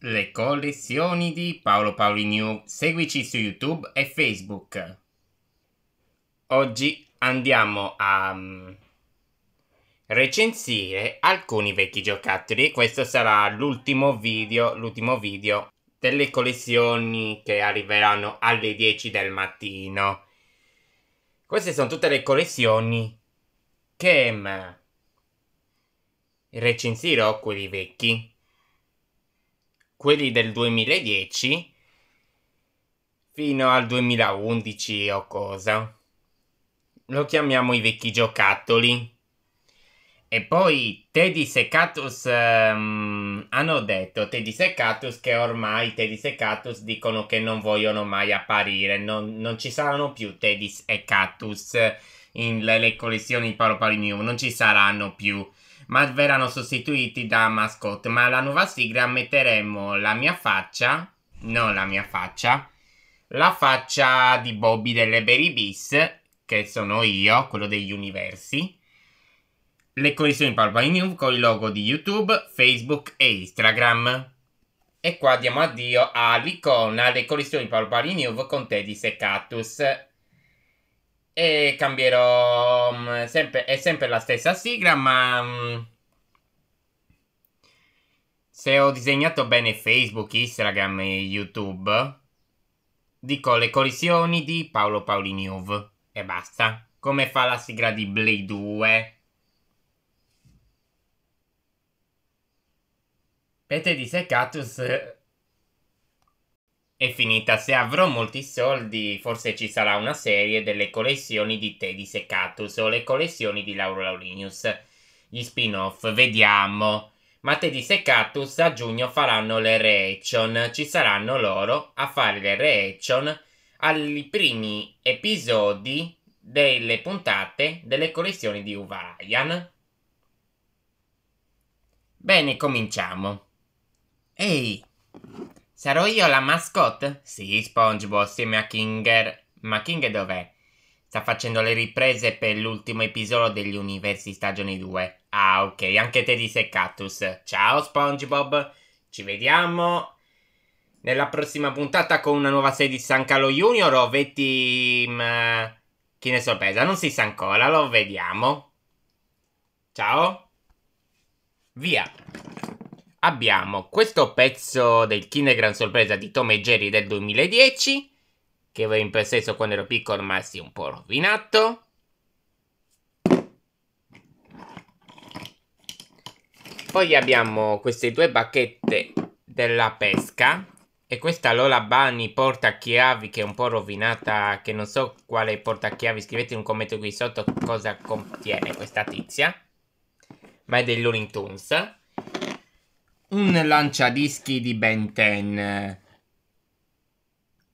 Le collezioni di Paolo Paoli New. Seguici su YouTube e Facebook. Oggi andiamo a mm, recensire alcuni vecchi giocattoli. Questo sarà l'ultimo video, l'ultimo video delle collezioni che arriveranno alle 10 del mattino. Queste sono tutte le collezioni che mm, recensirò, quelli vecchi quelli del 2010 fino al 2011 o cosa. Lo chiamiamo i vecchi giocattoli. E poi Teddy Secatus um, ehm, hanno detto Teddy Secatus che ormai Teddy Secatus dicono che non vogliono mai apparire, non, non ci saranno più Teddy Secatus nelle collezioni di Paro Pari New, non ci saranno più ma verranno sostituiti da mascotte. Ma alla nuova sigla metteremo la mia faccia, non la mia faccia, la faccia di Bobby delle Berry Beribis, che sono io, quello degli universi. Le collisioni PowerPoint New con il logo di YouTube, Facebook e Instagram. E qua diamo addio all'icona Le collisioni PowerPoint New con Teddy Secatus e cambierò. Mh, mm, sempre, è sempre la stessa sigla, ma. Mh, mm, se ho disegnato bene Facebook, Instagram e YouTube, dico le collisioni di Paolo Paolini Uv. E basta. Come fa la sigla di Blade 2? Pete di Secatus è finita. Se avrò molti soldi, forse ci sarà una serie delle collezioni di Teddy Secatus o le collezioni di Lauro Laurinius. Gli spin-off, vediamo. Ma Teddy Secatus a giugno faranno le reaction. Ci saranno loro a fare le reaction ai primi episodi delle puntate delle collezioni di Uvarayan. Bene, cominciamo. Ehi, Sarò io la mascotte? Sì, SpongeBob, assieme a Kinger. Ma King dov'è? Sta facendo le riprese per l'ultimo episodio degli Universi Stagioni 2. Ah, ok, anche te di Seccatus. Ciao SpongeBob, ci vediamo nella prossima puntata con una nuova serie di San Carlo Junior o Vettim... Mm, chi ne sorpresa? Non si sa ancora, lo vediamo. Ciao. Via abbiamo questo pezzo del Kindergran Sorpresa di Tom e Jerry del 2010, che avevo in possesso quando ero piccolo ma si è un po' rovinato. Poi abbiamo queste due bacchette della pesca e questa Lola Bunny portachiavi che è un po' rovinata, che non so quale portachiavi, scrivete in un commento qui sotto cosa contiene questa tizia, ma è dei Looney Tunes un lanciadischi di Ben 10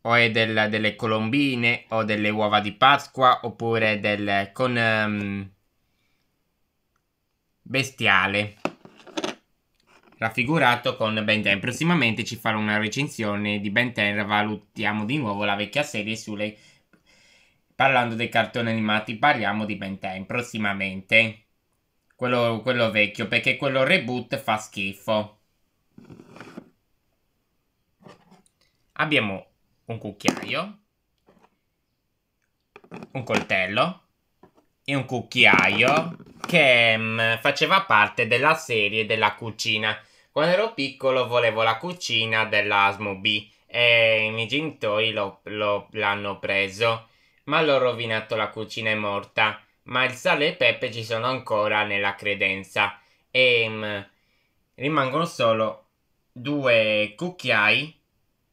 o è del, delle colombine o delle uova di Pasqua oppure del con um, bestiale raffigurato con Ben 10 prossimamente ci farò una recensione di Ben 10 valutiamo di nuovo la vecchia serie sulle parlando dei cartoni animati parliamo di Ben 10 prossimamente quello, quello vecchio perché quello reboot fa schifo Abbiamo un cucchiaio, un coltello e un cucchiaio che mh, mm, faceva parte della serie della cucina. Quando ero piccolo volevo la cucina dell'Asmo B e i miei genitori lo, lo, l'hanno preso, ma l'ho rovinato, la cucina è morta. Ma il sale e il pepe ci sono ancora nella credenza e mh, mm, rimangono solo due cucchiai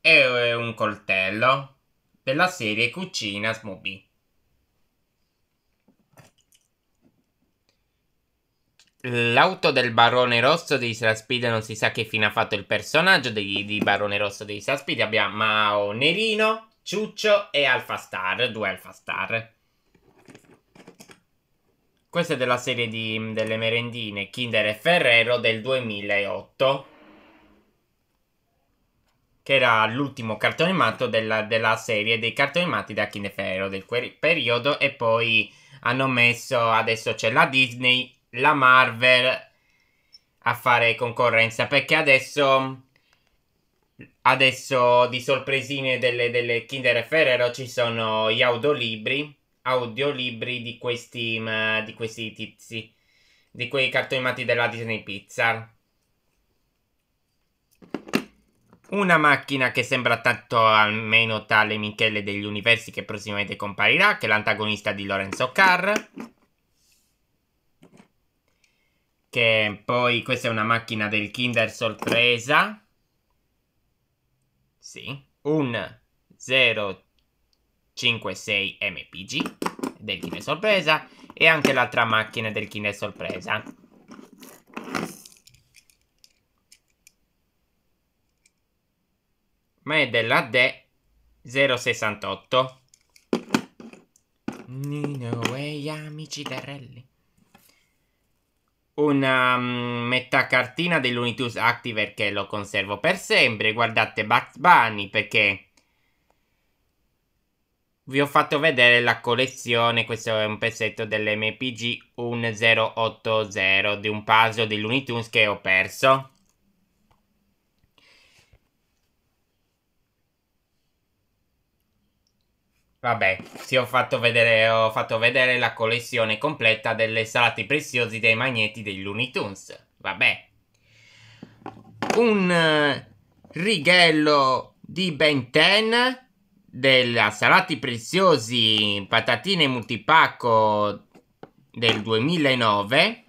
e un coltello della serie Cucina Smoby. L'auto del Barone Rosso di Saspidi non si sa che fine ha fatto il personaggio di, di Barone Rosso di Saspidi. Abbiamo Mao Nerino, Ciuccio e Alpha Star, due Alpha Star. Questa è della serie di, delle merendine Kinder e Ferrero del 2008 che era l'ultimo cartone animato della, della serie dei cartoni animati da Chineferro del quel periodo e poi hanno messo adesso c'è la Disney, la Marvel a fare concorrenza perché adesso adesso di sorpresine delle, delle Kinder e Ferrero ci sono gli audiolibri audiolibri di questi mm, di questi tizi di quei cartoni animati della Disney Pizza una macchina che sembra tanto almeno tale Michele degli universi che prossimamente comparirà, che è l'antagonista di Lorenzo Carr. Che poi questa è una macchina del Kinder Sorpresa. Sì, un 056 MPG del Kinder Sorpresa e anche l'altra macchina del Kinder Sorpresa. ma è della De 068. Nino e gli amici terrelli. Una um, mm, metà cartina dei Looney Tunes Activer che lo conservo per sempre. Guardate Bugs Bunny perché vi ho fatto vedere la collezione. Questo è un pezzetto dell'MPG 1080 di un puzzle di Looney Tunes che ho perso. Vabbè, sì, ho fatto, vedere, ho fatto vedere la collezione completa delle salate preziosi dei magneti dei Looney Tunes. Vabbè. Un eh, righello di Ben 10 della salati preziosi patatine multipacco del 2009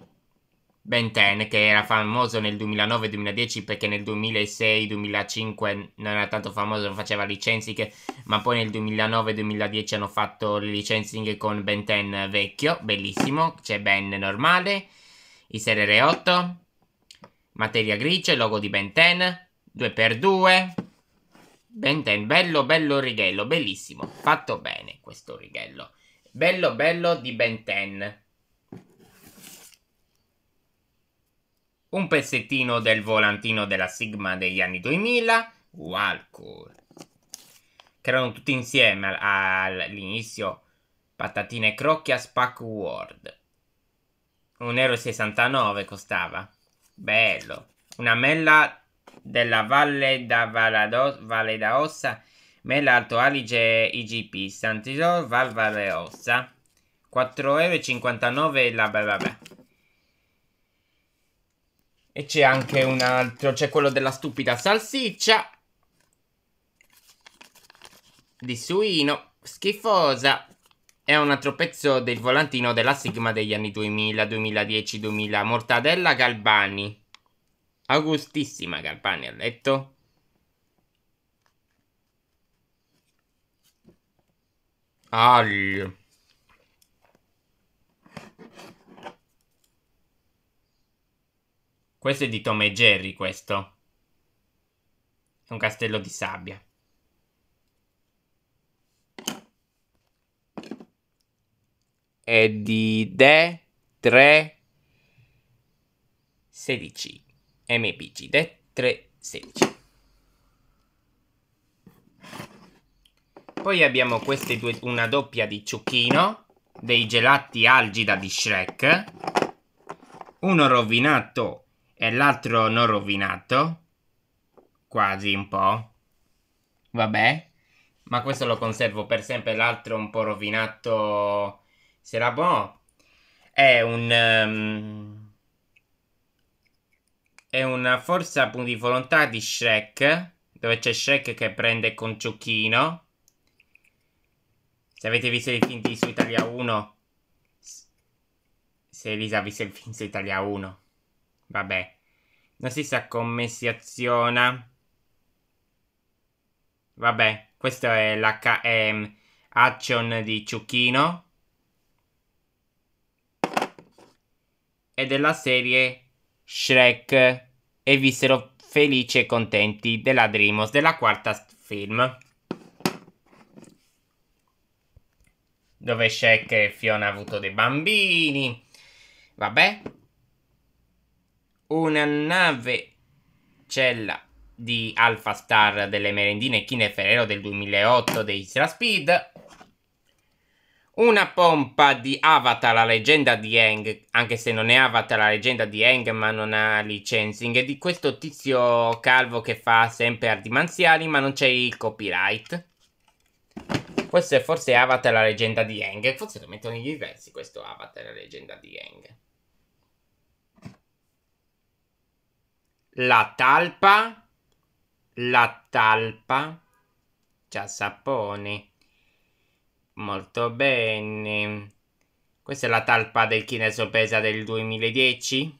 Ben 10 che era famoso nel 2009-2010 perché nel 2006-2005 non era tanto famoso, non faceva licensing, ma poi nel 2009-2010 hanno fatto le licensing con Ben 10 vecchio, bellissimo, c'è Ben normale, Iserere 8, materia grigia, logo di Ben 10, 2x2, Ben 10, bello bello righello, bellissimo, fatto bene questo righello, bello bello di Ben 10. un pezzettino del volantino della Sigma degli anni 2000, Walcor, che erano tutti insieme all'inizio, patatine crocchia Spack World. 1,69€ costava. Bello. Una mela della Valle da Valado, Valle d'Aossa, mela Alto Adige IGP, Sant'Isol, Val Valle Ossa. 4,59€ la bla bla bla. E c'è anche un altro, c'è quello della stupida salsiccia. Di suino, schifosa. E un altro pezzo del volantino della Sigma degli anni 2000, 2010, 2000. Mortadella Galbani. Augustissima Galbani, ha letto? Aglio. Questo è di Tom e Jerry, questo. È un castello di sabbia. È di De 3 16 MPG De 3 16. Poi abbiamo queste due, una doppia di ciucchino, dei gelati algida di Shrek, uno rovinato e l'altro non rovinato. Quasi un po'. Vabbè. Ma questo lo conservo per sempre. L'altro un po' rovinato. Sarà buono. È un. Um, è una forza di volontà di Shrek. Dove c'è Shrek che prende con Ciocchino. Se avete visto i film su Italia 1. Se Elisa ha visto il film su Italia 1. Vabbè, non si sa come si aziona. Vabbè, questa è la ehm, action di Ciucchino. E della serie Shrek. E vissero felici e contenti della Dreamos, della quarta film. Dove Shrek e Fiona hanno avuto dei bambini. Vabbè, una nave cella di Alpha Star delle merendine Kine Ferrero del 2008 dei Isra Speed, una pompa di Avatar la leggenda di Hang, anche se non è Avatar la leggenda di Hang ma non ha licensing, e di questo tizio calvo che fa sempre arti marziali ma non c'è il copyright. Questo è forse Avatar la leggenda di Hang, forse lo mettono in diversi questo Avatar la leggenda di Hang. la talpa, la talpa, già sapone. Molto bene. Questa è la talpa del Kinder Sorpresa del 2010?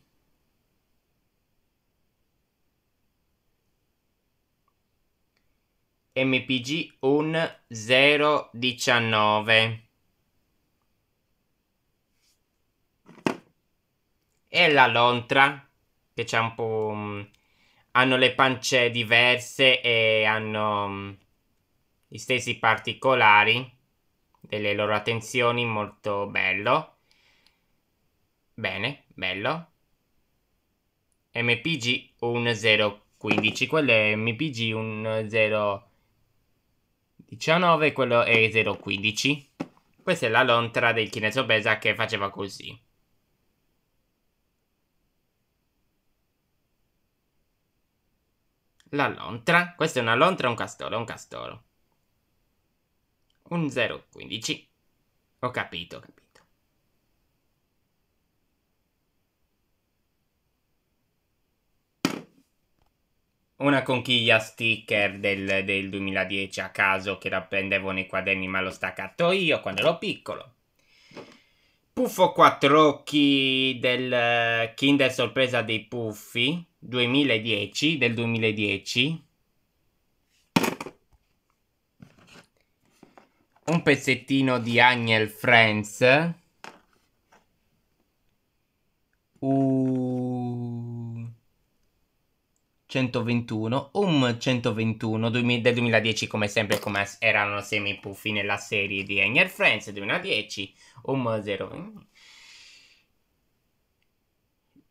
MPG 1019 e la lontra che c'è un po'... Mm, hanno le pance diverse e hanno mh, mm, gli stessi particolari delle loro attenzioni, molto bello. Bene, bello. MPG 1015, quello è MPG 1019, quello è 015. Questa è la lontra del Kinesobesa che faceva così. La lontra. Questa è una lontra un castoro? un castoro. Un 0,15. Ho capito, ho capito. Una conchiglia sticker del, del 2010 a caso che la prendevo nei quaderni ma l'ho staccato io quando ero piccolo. Puffo quattro occhi del eh, Kinder sorpresa dei Puffi 2010 del 2010 un pezzettino di Agnel Friends U 121 um 121 del 2010 come sempre come erano semi puffi nella serie di Agnel Friends 2010 um 0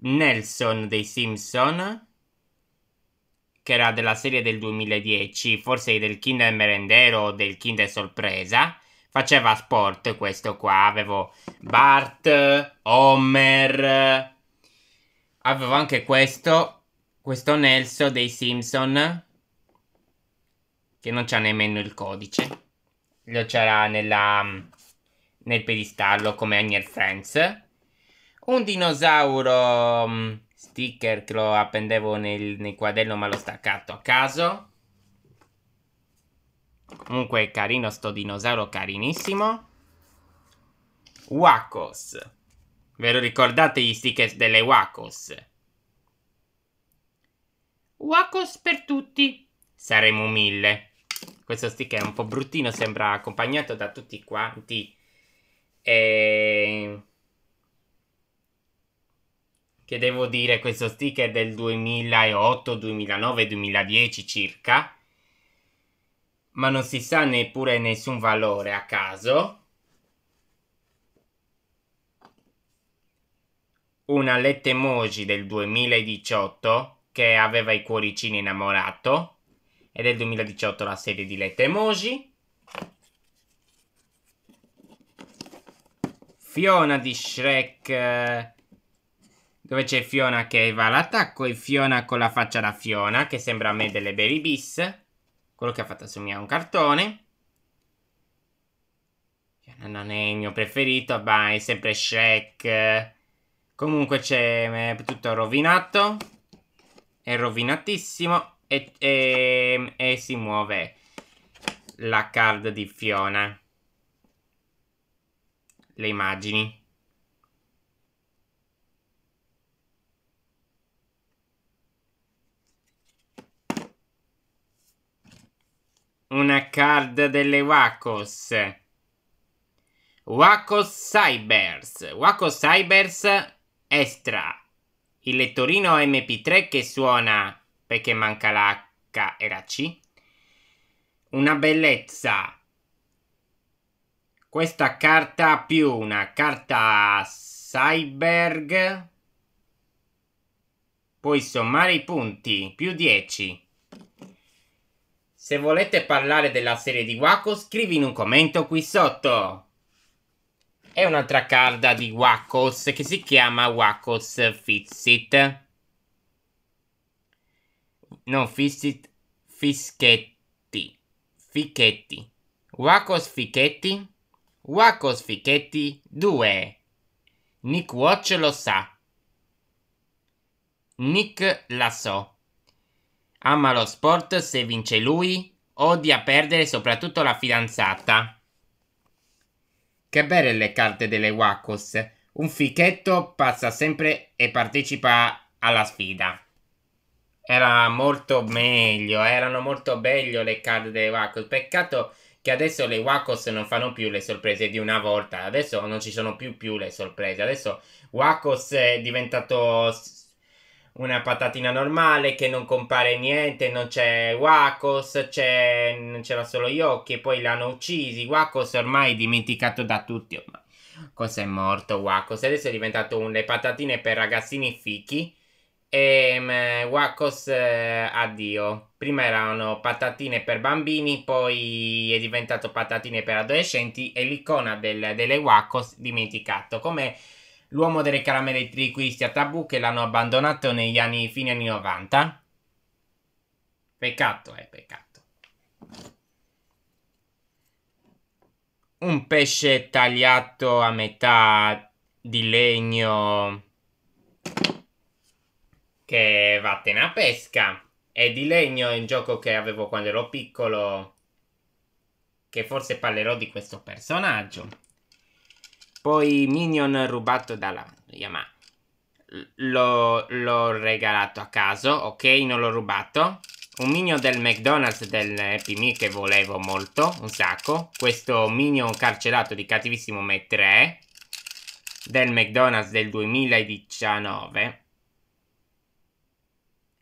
Nelson dei Simpson, che era della serie del 2010, forse del Kinder Merendero o del Kinder Sorpresa, faceva sport questo qua, avevo Bart, Homer, avevo anche questo, questo Nelson dei Simpson, che non c'ha nemmeno il codice, lo c'era nella, nel pedestallo come Agner Friends un dinosauro mm, sticker che lo appendevo nel, nel quaderno ma l'ho staccato a caso. Comunque carino sto dinosauro, carinissimo. Wacos. Ve lo ricordate gli sticker delle Wacos? Wacos per tutti. Saremo mille. Questo sticker è un po' bruttino, sembra accompagnato da tutti quanti. E... Ehm, che devo dire questo sticker è del 2008, 2009, 2010 circa, ma non si sa neppure nessun valore a caso. Una let emoji del 2018 che aveva i cuoricini innamorato è del 2018 la serie di let emoji. Fiona di Shrek eh, dove c'è Fiona che va all'attacco e Fiona con la faccia da Fiona, che sembra a me delle Berry Bis, quello che ha fatto assomigliare a un cartone. Fiona non è il mio preferito, ma è sempre Shrek. Comunque c'è eh, tutto rovinato, è rovinatissimo e, e, e si muove la card di Fiona. Le immagini. una card delle Wacos. Wacos Cybers. Wacos Cybers Extra. Il lettorino MP3 che suona perché manca la H e la C. Una bellezza. Questa carta più una carta Cyberg. Puoi sommare i punti, più 10. Se volete parlare della serie di Wacko, scrivi in un commento qui sotto. E un'altra carda di Wacos che si chiama Wacos Fizzit. Non Fizzit Fischetti. Fichetti. Wacos Fichetti. Wacos Fichetti 2. Nick Watch lo sa. Nick la so. Ama lo sport se vince lui, odia perdere soprattutto la fidanzata. Che belle le carte delle Wacos. Un fichetto passa sempre e partecipa alla sfida. Era molto meglio, erano molto meglio le carte delle Wacos. Peccato che adesso le Wacos non fanno più le sorprese di una volta. Adesso non ci sono più più le sorprese. Adesso Wacos è diventato una patatina normale che non compare niente, non c'è Wacos, c'è, non c'era solo Yoki e poi l'hanno uccisi. Wacos ormai è dimenticato da tutti. Ormai. Cos'è morto Wacos? Adesso è diventato un, le patatine per ragazzini fichi. E um, Wakos, eh, addio. Prima erano patatine per bambini, poi è diventato patatine per adolescenti e l'icona del, delle Wacos dimenticato. Come l'uomo delle caramelle triquisti a tabù che l'hanno abbandonato negli anni fine anni 90. Peccato, è eh, peccato. Un pesce tagliato a metà di legno che va a pesca. È di legno è un gioco che avevo quando ero piccolo. Che forse parlerò di questo personaggio. Poi Minion rubato dalla Yamaha. L'ho, l'ho regalato a caso, ok? Non l'ho rubato. Un Minion del McDonald's del Happy Meal che volevo molto, un sacco. Questo Minion carcerato di cattivissimo me 3 del McDonald's del 2019.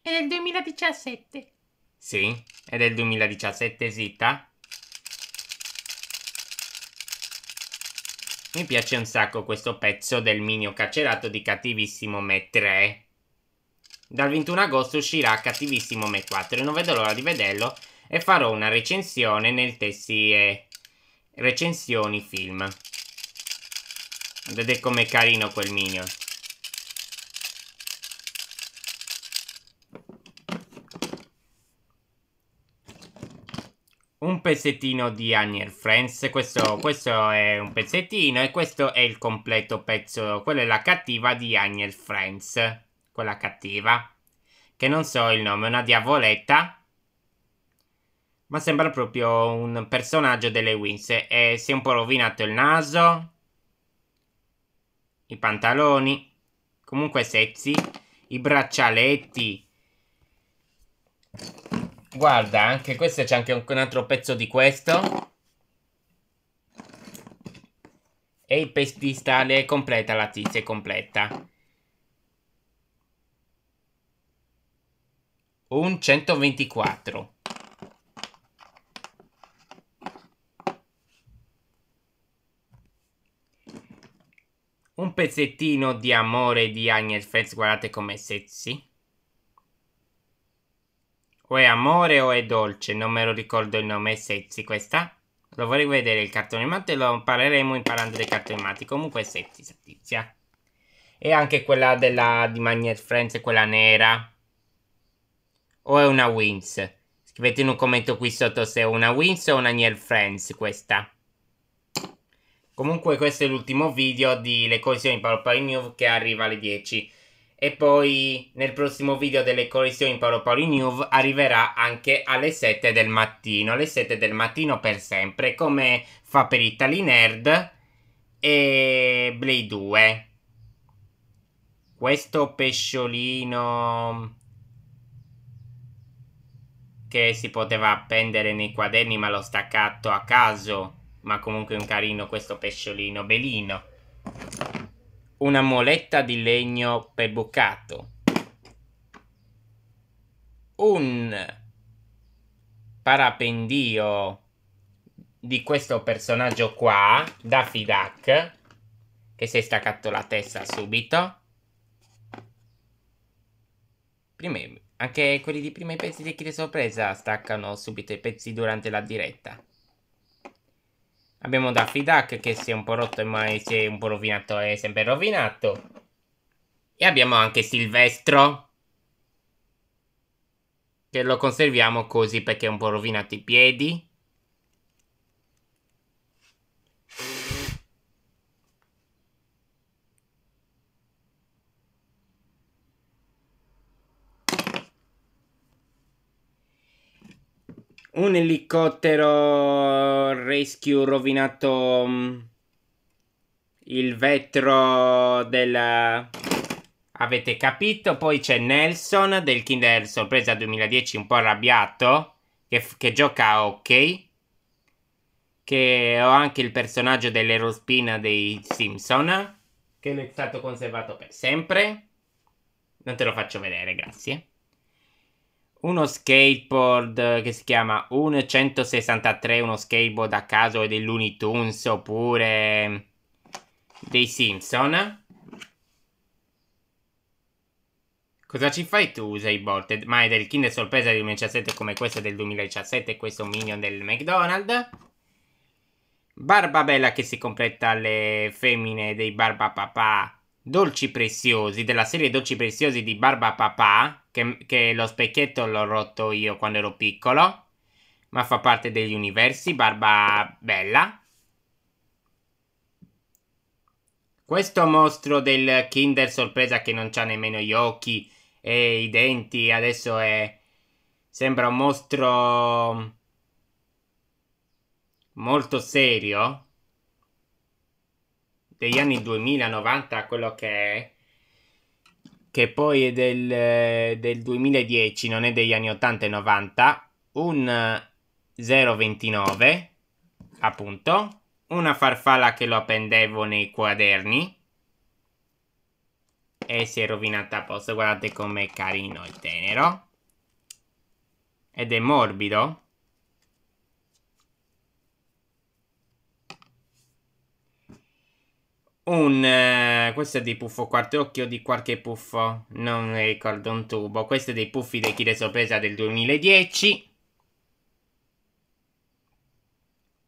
È del 2017. Sì, è del 2017, zitta. Mi piace un sacco questo pezzo del minio carcerato di Cattivissimo Me 3. Dal 21 agosto uscirà Cattivissimo Me 4 e non vedo l'ora di vederlo e farò una recensione nel tessie eh, recensioni film. Vedete com'è carino quel minion. un pezzettino di Aniel Friends. Questo, questo, è un pezzettino e questo è il completo pezzo. Quella è la cattiva di Aniel Friends. Quella cattiva. Che non so il nome, una diavoletta. Ma sembra proprio un personaggio delle Wins. E si è un po' rovinato il naso. I pantaloni. Comunque sexy. I braccialetti. Guarda, anche questo c'è anche un altro pezzo di questo. E il pestistale è completa, la tizia è completa. Un 124. Un pezzettino di amore di Agnès Fritz, guardate com'è sexy. O è amore o è dolce, non me lo ricordo il nome, è Sezzi questa? Lo vorrei vedere il cartone animato e lo impareremo imparando dei cartoni animati. Comunque è Sezzi, Satizia. E anche quella della, di Magnet Friends, quella nera. O è una Wins? Scrivete in un commento qui sotto se è una Wins o una Nier Friends questa. Comunque questo è l'ultimo video di Le collisioni Paolo Parimio che arriva alle 10. E poi nel prossimo video delle collezioni Paolo Paoli News arriverà anche alle 7 del mattino, alle 7 del mattino per sempre, come fa per Italy Nerd e Blade 2. Questo pesciolino che si poteva appendere nei quaderni ma l'ho staccato a caso, ma comunque è un carino questo pesciolino belino una moletta di legno per bucato, un parapendio di questo personaggio qua, Daffy Duck, che si è staccato la testa subito. Prime, anche quelli di prima i pezzi di chi sorpresa staccano subito i pezzi durante la diretta. Abbiamo Daffy Duck che si è un po' rotto e ma si è un po' rovinato, è sempre rovinato. E abbiamo anche Silvestro. Che lo conserviamo così perché è un po' rovinato i piedi. un elicottero rescue rovinato mm, il vetro della... Avete capito? Poi c'è Nelson del Kinder Sorpresa 2010 un po' arrabbiato che, che gioca a hockey che ho anche il personaggio dell'erospina dei Simpson che è stato conservato per sempre non te lo faccio vedere, grazie uno skateboard eh, che si chiama 163, uno skateboard a caso dei Looney Tunes oppure dei Simpson. Cosa ci fai tu, Usei Bolt? Ma è del Kinder Sorpresa del 2017 come questo del 2017 questo Minion del McDonald's. Barbabella che si completa le femmine dei Barbapapà Dolci Preziosi, della serie Dolci Preziosi di Barbapapà che, che lo specchietto l'ho rotto io quando ero piccolo, ma fa parte degli universi, barba bella. Questo mostro del Kinder sorpresa che non c'ha nemmeno gli occhi e i denti, adesso è... sembra un mostro molto serio degli anni 2090 quello che è che poi è del, eh, del 2010, non è degli anni 80 e 90, un 029, eh, appunto, una farfalla che lo appendevo nei quaderni e si è rovinata apposta, guardate com'è carino e tenero ed è morbido un... Eh, questo è dei puffo quarto occhio di qualche puffo, non ricordo un tubo. Questo è dei puffi dei Kire Sorpresa del 2010.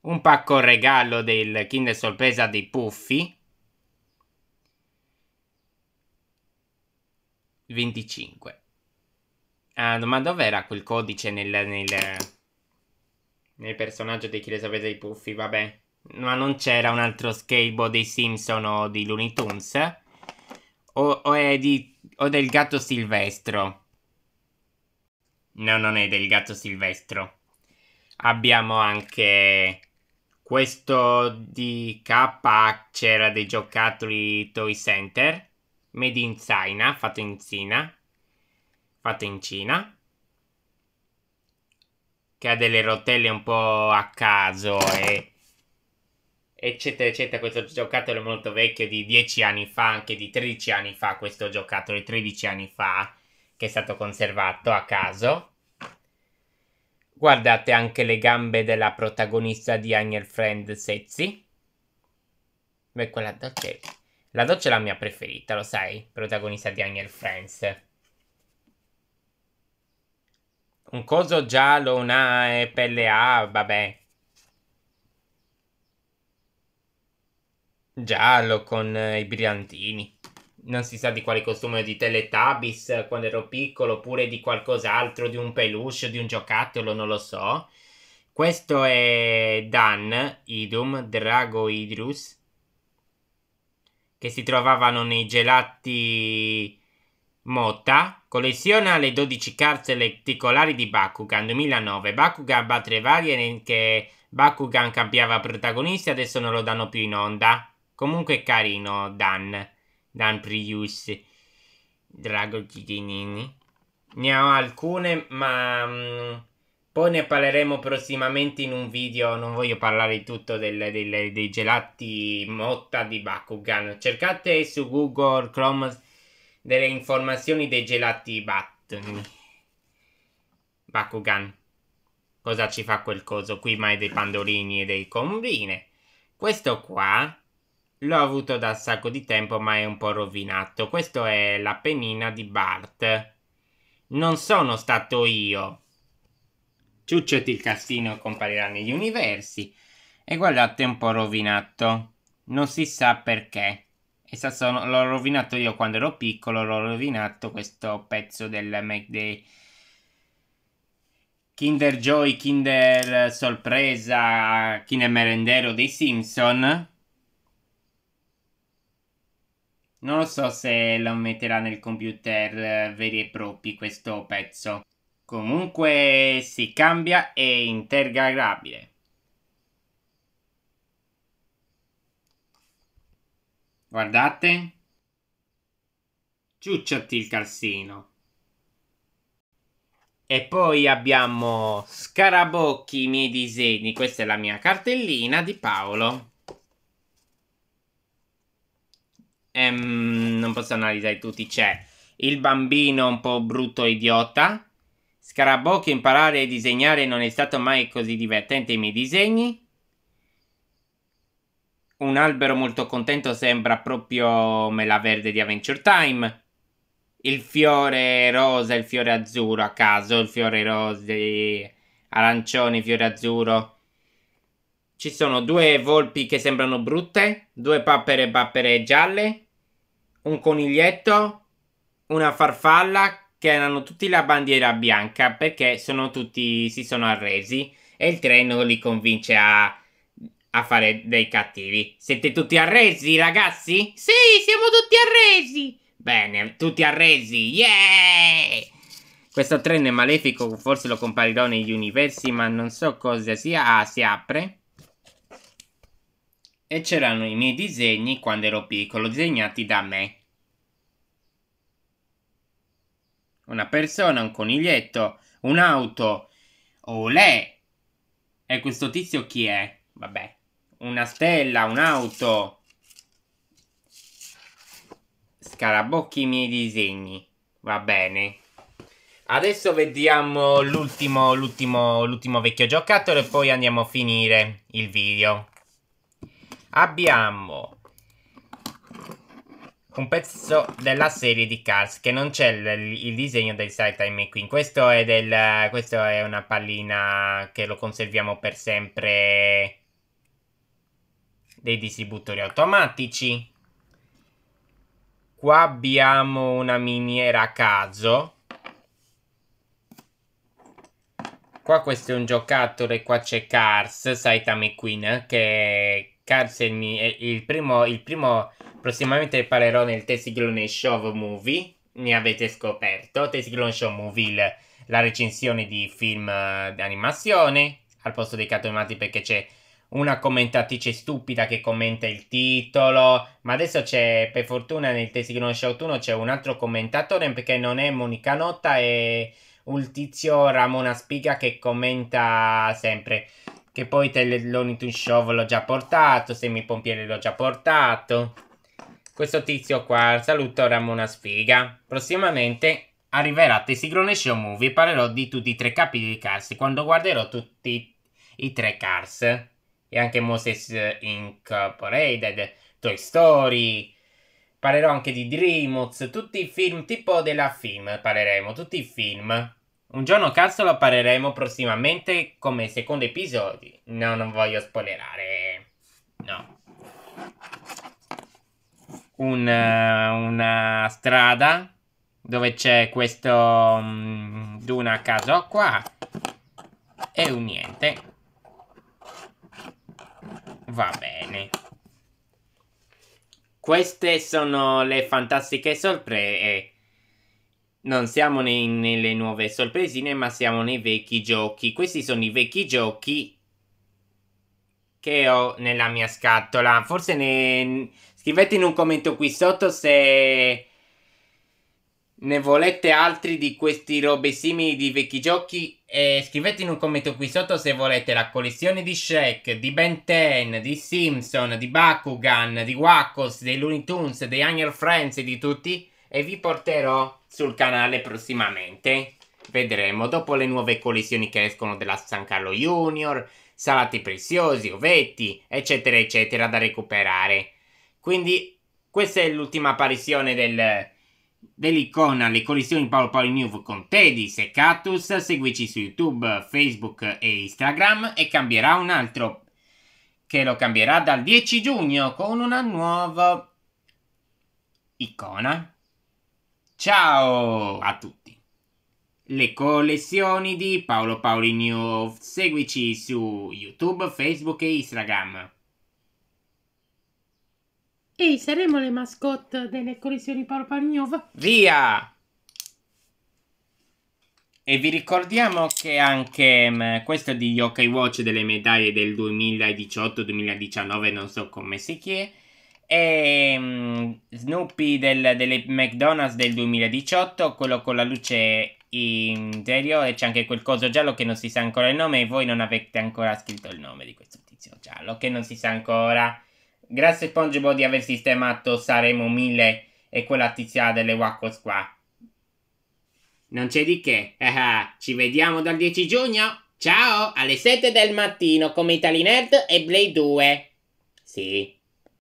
Un pacco regalo del Kinder Sorpresa dei puffi. 25. Ah, ma dov'era quel codice nel... nel, nel personaggio dei Kire Sorpresa dei puffi? Vabbè ma non c'era un altro skateboard dei Simpson o di Looney Tunes? O, o è di, o del gatto silvestro? No, non è del gatto silvestro. Abbiamo anche questo di K c'era dei giocattoli Toy Center, made in China, fatto in Cina, fatto in Cina che ha delle rotelle un po' a caso e eccetera, eccetera. Questo giocattolo è molto vecchio, di 10 anni fa, anche di 13 anni fa, questo giocattolo di 13 anni fa, che è stato conservato a caso. Guardate anche le gambe della protagonista di Angel Friend Sezzi. Beh, quella doccia. È... La doccia è la mia preferita, lo sai, protagonista di Angel Friends. Un coso giallo, una pelle A, vabbè. giallo con eh, i brillantini. Non si sa di quale costume di Teletubbies eh, quando ero piccolo, oppure di qualcos'altro, di un peluche, di un giocattolo, non lo so. Questo è Dan Idum, Drago Idrus, che si trovavano nei gelati Motta. Colleziona le 12 carte leticolari di Bakugan 2009. Bakugan batte varie che Bakugan cambiava protagonisti, adesso non lo danno più in onda. Comunque carino Dan. Dan Prius. Drago Chitinini. Ne ho alcune, ma... Mm, poi ne parleremo prossimamente in un video. Non voglio parlare tutto del, del, dei gelati motta di Bakugan. Cercate su Google Chrome delle informazioni dei gelati Bat. Bakugan. Cosa ci fa quel coso qui? Mai dei pandorini e dei combine. Questo qua L'ho avuto da un sacco di tempo ma è un po' rovinato. Questo è la penina di Bart. Non sono stato io. Ciucciotti il cassino comparirà negli universi. E guardate, è un po' rovinato. Non si sa perché. Sono, l'ho rovinato io quando ero piccolo, l'ho rovinato questo pezzo del McDay. Kinder Joy, Kinder Sorpresa, Kinder Merendero dei Simpson non lo so se lo metterà nel computer eh, veri e propri questo pezzo. Comunque si cambia e integrabile. Guardate. Ciucciati il calzino. E poi abbiamo Scarabocchi i miei disegni. Questa è la mia cartellina di Paolo. ehm, non posso analizzare tutti, c'è il bambino un po' brutto idiota, Scarabò che imparare a disegnare non è stato mai così divertente i miei disegni, un albero molto contento sembra proprio Mela Verde di Adventure Time, il fiore rosa, il fiore azzurro a caso, il fiore rosa, arancione, il fiore azzurro ci sono due volpi che sembrano brutte, due papere papere gialle, un coniglietto, una farfalla che hanno tutti la bandiera bianca perché sono tutti si sono arresi e il treno li convince a, a fare dei cattivi. Siete tutti arresi, ragazzi? Sì, siamo tutti arresi. Bene, tutti arresi. Yeah! Questo treno è malefico, forse lo comparirò negli universi, ma non so cosa sia. Ah, si apre e c'erano i miei disegni quando ero piccolo disegnati da me. Una persona, un coniglietto, un'auto. Olè! E questo tizio chi è? Vabbè, una stella, un'auto. Scarabocchi i miei disegni. Va bene. Adesso vediamo l'ultimo, l'ultimo, l'ultimo vecchio giocattolo e poi andiamo a finire il video abbiamo un pezzo della serie di Cars che non c'è il, il, disegno del Time McQueen. Questo è, del, questo è una pallina che lo conserviamo per sempre dei distributori automatici. Qua abbiamo una miniera a caso. Qua questo è un giocattolo e qua c'è Cars, Saitama Queen, che Carcermi è il primo, il primo, prossimamente parlerò nel Tesiglone Show Movie, mi avete scoperto, Tesiglone Show Movie, il, la recensione di film uh, eh, d'animazione, al posto dei cartonati perché c'è una commentatrice stupida che commenta il titolo, ma adesso c'è, per fortuna nel Tesiglone Show 1 c'è un altro commentatore perché non è Monica Notta, è un tizio Ramona Spiga che commenta sempre. Che poi Telloni to Show l'ho già portato, semipompiere l'ho già portato. Questo tizio qua, saluto Ramona Sfiga. Prossimamente arriverà Tessigrone Show Movie e parlerò di tutti i tre capi di Cars quando guarderò tutti i tre Cars e anche Moses Incorporated, Toy Story. Parlerò anche di Dreamworks, tutti i film tipo della film parleremo, tutti i film. Un giorno cazzo lo parleremo prossimamente come secondo episodio. No, non voglio spoilerare. No. Una, eh, una strada dove c'è questo um, Duna caso qua e un niente. Va bene. Queste sono le fantastiche sorprese non siamo nei, nelle nuove sorpresine, ma siamo nei vecchi giochi. Questi sono i vecchi giochi che ho nella mia scatola. Forse ne... Scrivete in un commento qui sotto se ne volete altri di questi robe simili di vecchi giochi. E scrivete in un commento qui sotto se volete la collezione di Shrek, di Ben 10, di Simpson, di Bakugan, di Wackos, dei Looney Tunes, dei Hunger Friends, di tutti e vi porterò sul canale prossimamente. Vedremo dopo le nuove collisioni che escono della San Carlo Junior, salati preziosi, ovetti, eccetera, eccetera, da recuperare. Quindi questa è l'ultima apparizione del, dell'icona le collisioni Paolo Paoli New con Teddy Secatus. Seguici su YouTube, Facebook e Instagram e cambierà un altro che lo cambierà dal 10 giugno con una nuova icona Ciao a tutti! Le collezioni di Paolo Paoli News. Seguici su YouTube, Facebook e Instagram. Ehi, saremo le mascotte delle collezioni Paolo Paoli News? Via! E vi ricordiamo che anche mh, mm, questo di Yokai Watch delle medaglie del 2018-2019, non so come si chiede, e mm, Snoopy del, delle McDonald's del 2018, quello con la luce interiore, c'è anche quel coso giallo che non si sa ancora il nome e voi non avete ancora scritto il nome di questo tizio giallo che non si sa ancora. Grazie SpongeBob di aver sistemato Saremo 1000 e quella tizia delle Wackos qua. Non c'è di che. ci vediamo dal 10 giugno. Ciao, alle 7 del mattino come Italinerd e Blade 2. Sì.